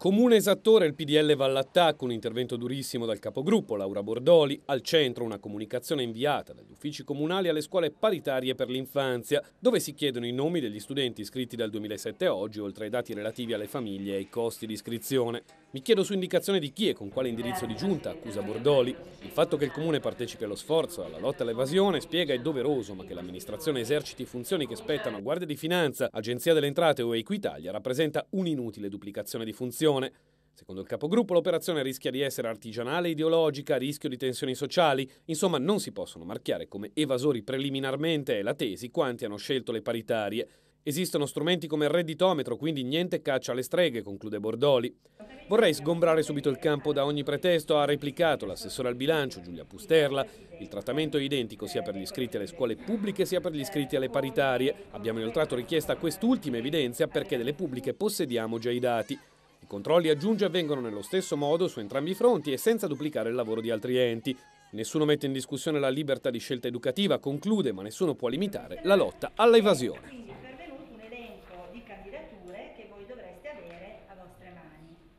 Comune esattore, il PDL va all'attacco, un intervento durissimo dal capogruppo Laura Bordoli, al centro una comunicazione inviata dagli uffici comunali alle scuole paritarie per l'infanzia, dove si chiedono i nomi degli studenti iscritti dal 2007 a oggi, oltre ai dati relativi alle famiglie e ai costi di iscrizione. Mi chiedo su indicazione di chi e con quale indirizzo di giunta, accusa Bordoli. Il fatto che il Comune partecipi allo sforzo, alla lotta all'evasione, spiega è doveroso, ma che l'amministrazione eserciti funzioni che spettano a Guardia di Finanza, Agenzia delle Entrate o Equitalia rappresenta un'inutile duplicazione di funzioni l'operazione. Secondo il capogruppo l'operazione rischia di essere artigianale e ideologica, rischio di tensioni sociali, insomma non si possono marchiare come evasori preliminarmente è la tesi quanti hanno scelto le paritarie. Esistono strumenti come il redditometro, quindi niente caccia alle streghe, conclude Bordoli. Vorrei sgombrare subito il campo da ogni pretesto, ha replicato l'assessore al bilancio Giulia Pusterla. Il trattamento è identico sia per gli iscritti alle scuole pubbliche sia per gli iscritti alle paritarie. Abbiamo inoltrato richiesta a quest'ultima evidenza perché delle pubbliche possediamo già i dati controlli, aggiunge, avvengono nello stesso modo su entrambi i fronti e senza duplicare il lavoro di altri enti. Nessuno mette in discussione la libertà di scelta educativa, conclude, ma nessuno può limitare la lotta all'evasione. Quindi è pervenuto un elenco di candidature che voi dovreste avere a vostre mani.